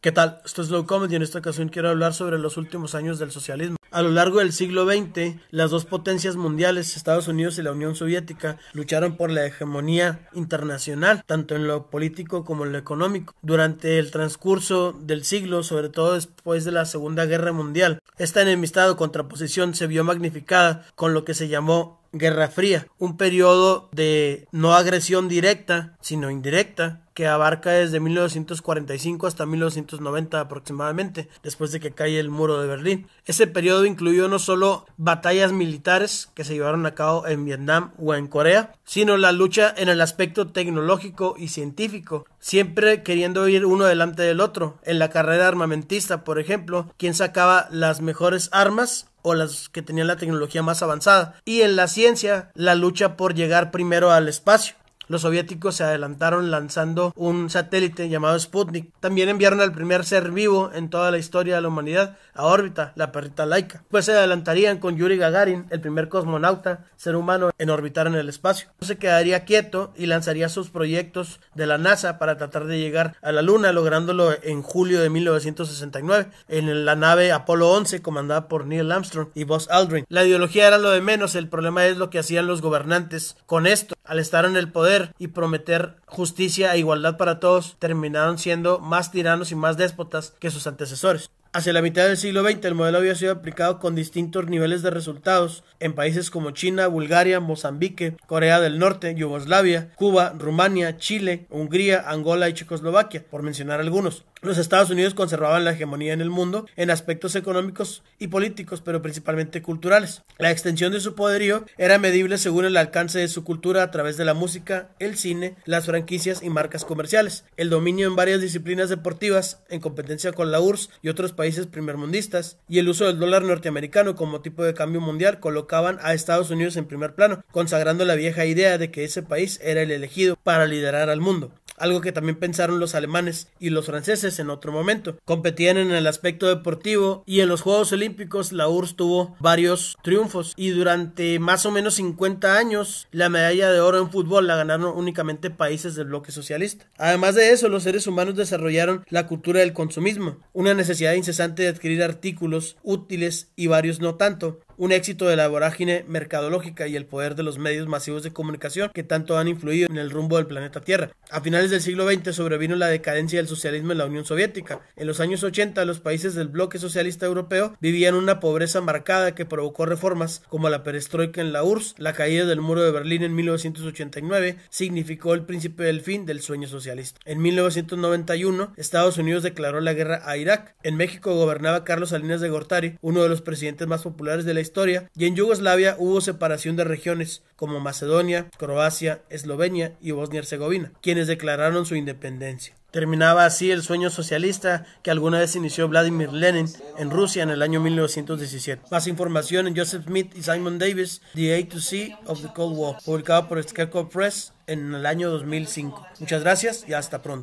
¿Qué tal? Esto es Low Comedy y en esta ocasión quiero hablar sobre los últimos años del socialismo. A lo largo del siglo XX, las dos potencias mundiales, Estados Unidos y la Unión Soviética, lucharon por la hegemonía internacional, tanto en lo político como en lo económico. Durante el transcurso del siglo, sobre todo después de la Segunda Guerra Mundial, esta enemistad o contraposición se vio magnificada con lo que se llamó Guerra Fría, un periodo de no agresión directa, sino indirecta, que abarca desde 1945 hasta 1990 aproximadamente, después de que cae el muro de Berlín. Ese periodo incluyó no solo batallas militares que se llevaron a cabo en Vietnam o en Corea, sino la lucha en el aspecto tecnológico y científico, siempre queriendo ir uno delante del otro. En la carrera armamentista, por ejemplo, quien sacaba las mejores armas o las que tenían la tecnología más avanzada. Y en la ciencia, la lucha por llegar primero al espacio los soviéticos se adelantaron lanzando un satélite llamado Sputnik. También enviaron al primer ser vivo en toda la historia de la humanidad a órbita, la perrita laica. Pues se adelantarían con Yuri Gagarin, el primer cosmonauta ser humano en orbitar en el espacio. Se quedaría quieto y lanzaría sus proyectos de la NASA para tratar de llegar a la Luna, lográndolo en julio de 1969 en la nave Apolo 11 comandada por Neil Armstrong y Buzz Aldrin. La ideología era lo de menos, el problema es lo que hacían los gobernantes con esto al estar en el poder y prometer justicia e igualdad para todos, terminaron siendo más tiranos y más déspotas que sus antecesores. Hacia la mitad del siglo XX el modelo había sido aplicado con distintos niveles de resultados en países como China, Bulgaria, Mozambique, Corea del Norte, Yugoslavia, Cuba, Rumania, Chile, Hungría, Angola y Checoslovaquia, por mencionar algunos. Los Estados Unidos conservaban la hegemonía en el mundo en aspectos económicos y políticos, pero principalmente culturales. La extensión de su poderío era medible según el alcance de su cultura a través de la música, el cine, las franquicias y marcas comerciales. El dominio en varias disciplinas deportivas, en competencia con la URSS y otros países primermundistas, y el uso del dólar norteamericano como tipo de cambio mundial colocaban a Estados Unidos en primer plano, consagrando la vieja idea de que ese país era el elegido para liderar al mundo algo que también pensaron los alemanes y los franceses en otro momento. Competían en el aspecto deportivo y en los Juegos Olímpicos la URSS tuvo varios triunfos y durante más o menos 50 años la medalla de oro en fútbol la ganaron únicamente países del bloque socialista. Además de eso, los seres humanos desarrollaron la cultura del consumismo, una necesidad incesante de adquirir artículos útiles y varios no tanto, un éxito de la vorágine mercadológica y el poder de los medios masivos de comunicación que tanto han influido en el rumbo del planeta Tierra. A finales del siglo XX sobrevino la decadencia del socialismo en la Unión Soviética. En los años 80 los países del bloque socialista europeo vivían una pobreza marcada que provocó reformas como la perestroika en la URSS, la caída del muro de Berlín en 1989 significó el principio del fin del sueño socialista. En 1991 Estados Unidos declaró la guerra a Irak. En México gobernaba Carlos Salinas de Gortari, uno de los presidentes más populares de la historia historia, y en Yugoslavia hubo separación de regiones como Macedonia, Croacia, Eslovenia y Bosnia-Herzegovina, quienes declararon su independencia. Terminaba así el sueño socialista que alguna vez inició Vladimir Lenin en Rusia en el año 1917. Más información en Joseph Smith y Simon Davis, The A to C of the Cold War, publicado por Scarecrow Press en el año 2005. Muchas gracias y hasta pronto.